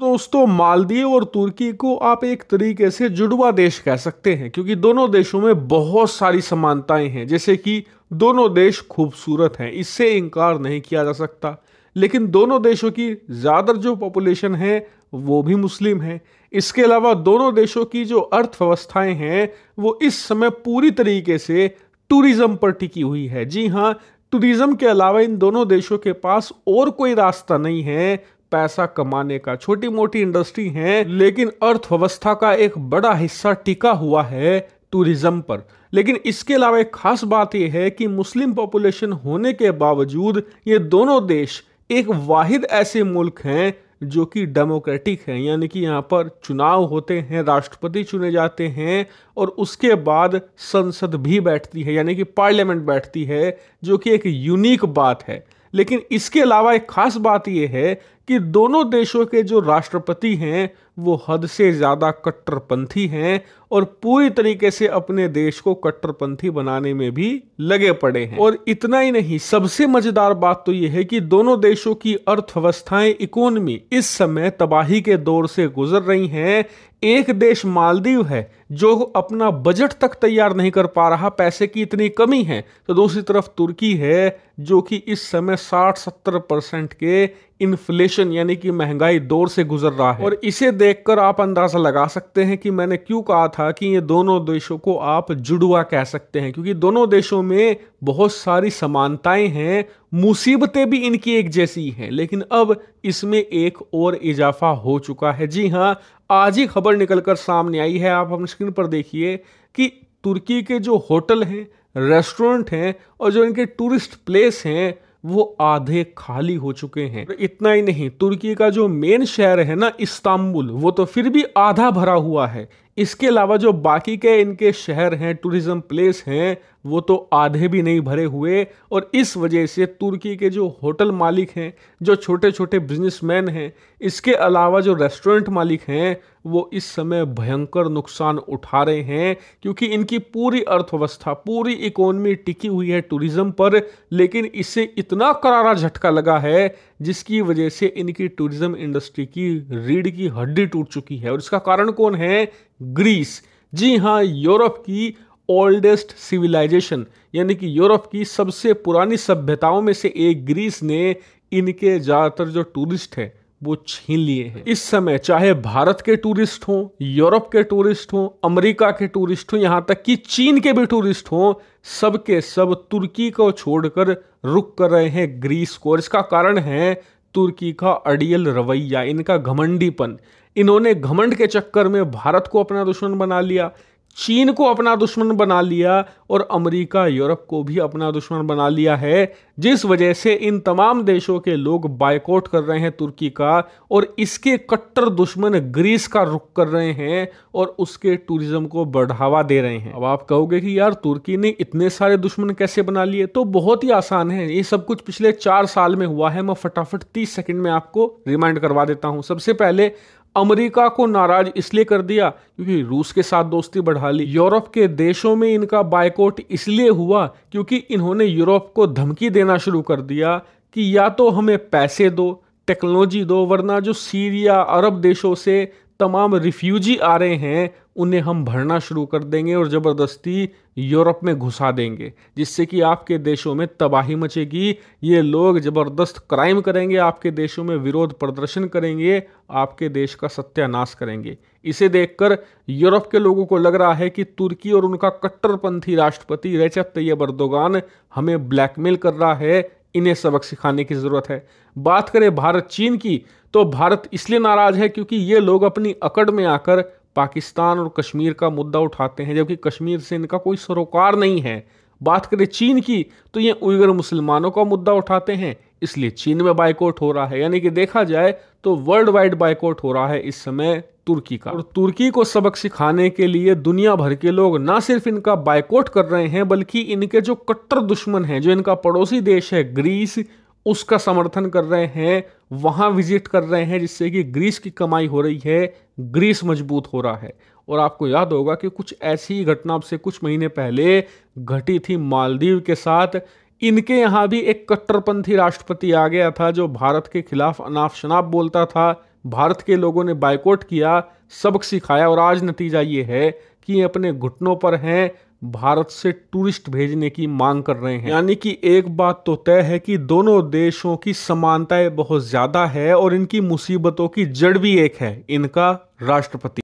दोस्तों मालदीव और तुर्की को आप एक तरीके से जुड़वा देश कह सकते हैं क्योंकि दोनों देशों में बहुत सारी समानताएं हैं जैसे कि दोनों देश खूबसूरत हैं इससे इनकार नहीं किया जा सकता लेकिन दोनों देशों की ज़्यादातर जो पॉपुलेशन है वो भी मुस्लिम है इसके अलावा दोनों देशों की जो अर्थव्यवस्थाएं हैं वो इस समय पूरी तरीके से टूरिज़्म पर टिकी हुई है जी हाँ टूरिज़्म के अलावा इन दोनों देशों के पास और कोई रास्ता नहीं है पैसा कमाने का छोटी मोटी इंडस्ट्री है लेकिन अर्थव्यवस्था का एक बड़ा हिस्सा टिका हुआ है टूरिज्म पर लेकिन इसके अलावा एक खास बात यह है कि मुस्लिम पॉपुलेशन होने के बावजूद ये दोनों देश एक वाहिद ऐसे मुल्क हैं जो कि डेमोक्रेटिक है यानी कि यहाँ पर चुनाव होते हैं राष्ट्रपति चुने जाते हैं और उसके बाद संसद भी बैठती है यानी कि पार्लियामेंट बैठती है जो कि एक यूनिक बात है लेकिन इसके अलावा एक खास बात यह है कि दोनों देशों के जो राष्ट्रपति हैं वो हद से ज़्यादा कट्टरपंथी हैं और पूरी तरीके से अपने देश को कट्टरपंथी बनाने में भी लगे पड़े हैं और इतना ही नहीं सबसे मजेदार बात तो यह है कि दोनों देशों की अर्थव्यवस्थाएं इकोनमी इस समय तबाही के दौर से गुजर रही हैं एक देश मालदीव है जो अपना बजट तक तैयार नहीं कर पा रहा पैसे की इतनी कमी है तो दूसरी तरफ तुर्की है जो कि इस समय 60-70 परसेंट के इन्फ्लेशन यानी कि महंगाई दौर से गुजर रहा है और इसे देखकर आप अंदाज़ा लगा सकते हैं कि मैंने क्यों कहा था कि ये दोनों देशों को आप जुड़वा कह सकते हैं क्योंकि दोनों देशों में बहुत सारी समानताएं हैं मुसीबतें भी इनकी एक जैसी हैं लेकिन अब इसमें एक और इजाफा हो चुका है जी हाँ आज ही खबर निकलकर सामने आई है आप अपने स्क्रीन पर देखिए कि तुर्की के जो होटल हैं रेस्टोरेंट हैं और जो इनके टूरिस्ट प्लेस हैं वो आधे खाली हो चुके हैं इतना ही नहीं तुर्की का जो मेन शहर है ना इस्तांबुल वो तो फिर भी आधा भरा हुआ है इसके अलावा जो बाकी के इनके शहर हैं टूरिज़्म प्लेस हैं वो तो आधे भी नहीं भरे हुए और इस वजह से तुर्की के जो होटल मालिक हैं जो छोटे छोटे बिजनेसमैन हैं इसके अलावा जो रेस्टोरेंट मालिक हैं वो इस समय भयंकर नुकसान उठा रहे हैं क्योंकि इनकी पूरी अर्थव्यवस्था पूरी इकोनमी टिकी हुई है टूरिज़्म पर लेकिन इससे इतना करारा झटका लगा है जिसकी वजह से इनकी टूरिज्म इंडस्ट्री की रीढ़ की हड्डी टूट चुकी है और इसका कारण कौन है ग्रीस जी हाँ यूरोप की ओल्डेस्ट सिविलाइजेशन यानी कि यूरोप की सबसे पुरानी सभ्यताओं में से एक ग्रीस ने इनके ज़्यादातर जो टूरिस्ट हैं वो छीन लिए हैं इस समय चाहे भारत के टूरिस्ट हों यूरोप के टूरिस्ट हों अमेरिका के टूरिस्ट हों यहाँ तक कि चीन के भी टूरिस्ट हों सब के सब तुर्की को छोड़कर रुक कर रहे हैं ग्रीस को और इसका कारण है तुर्की का अड़ियल रवैया इनका घमंडीपन इन्होंने घमंड के चक्कर में भारत को अपना दुश्मन बना लिया चीन को अपना दुश्मन बना लिया और अमेरिका यूरोप को भी अपना दुश्मन बना लिया है जिस वजह से इन तमाम देशों के लोग बायकॉट कर रहे हैं तुर्की का और इसके कट्टर दुश्मन ग्रीस का रुख कर रहे हैं और उसके टूरिज्म को बढ़ावा दे रहे हैं अब आप कहोगे कि यार तुर्की ने इतने सारे दुश्मन कैसे बना लिए तो बहुत ही आसान है ये सब कुछ पिछले चार साल में हुआ है मैं फटाफट तीस सेकेंड में आपको रिमाइंड करवा देता हूँ सबसे पहले अमेरिका को नाराज इसलिए कर दिया क्योंकि रूस के साथ दोस्ती बढ़ा ली यूरोप के देशों में इनका बायकॉट इसलिए हुआ क्योंकि इन्होंने यूरोप को धमकी देना शुरू कर दिया कि या तो हमें पैसे दो टेक्नोलॉजी दो वरना जो सीरिया अरब देशों से तमाम रिफ्यूजी आ रहे हैं उन्हें हम भरना शुरू कर देंगे और ज़बरदस्ती यूरोप में घुसा देंगे जिससे कि आपके देशों में तबाही मचेगी ये लोग ज़बरदस्त क्राइम करेंगे आपके देशों में विरोध प्रदर्शन करेंगे आपके देश का सत्यानाश करेंगे इसे देखकर यूरोप के लोगों को लग रहा है कि तुर्की और उनका कट्टरपंथी राष्ट्रपति रेचब तैयब अर्दोगान हमें ब्लैकमेल कर रहा है इन्हें सबक सिखाने की ज़रूरत है बात करें भारत चीन की तो भारत इसलिए नाराज़ है क्योंकि ये लोग अपनी अकड़ में आकर पाकिस्तान और कश्मीर का मुद्दा उठाते हैं जबकि कश्मीर से इनका कोई सरोकार नहीं है बात करें चीन की तो ये उइगर मुसलमानों का मुद्दा उठाते हैं इसलिए चीन में बाइकआउट हो रहा है यानी कि देखा जाए तो वर्ल्ड वाइड बाइकआउट हो रहा है इस समय तुर्की का और तुर्की को सबक सिखाने के लिए दुनिया भर के लोग ना सिर्फ इनका बाइकआउट कर रहे हैं बल्कि इनके जो कट्टर दुश्मन हैं जो इनका पड़ोसी देश है ग्रीस उसका समर्थन कर रहे हैं वहाँ विजिट कर रहे हैं जिससे कि ग्रीस की कमाई हो रही है ग्रीस मजबूत हो रहा है और आपको याद होगा कि कुछ ऐसी घटना आपसे कुछ महीने पहले घटी थी मालदीव के साथ इनके यहाँ भी एक कट्टरपंथी राष्ट्रपति आ गया था जो भारत के खिलाफ अनाप शनाप बोलता था भारत के लोगों ने बायकॉट किया सबक सिखाया और आज नतीजा ये है कि अपने घुटनों पर हैं भारत से टूरिस्ट भेजने की मांग कर रहे हैं यानी कि एक बात तो तय है कि दोनों देशों की समानताएं बहुत ज्यादा है और इनकी मुसीबतों की जड़ भी एक है इनका राष्ट्रपति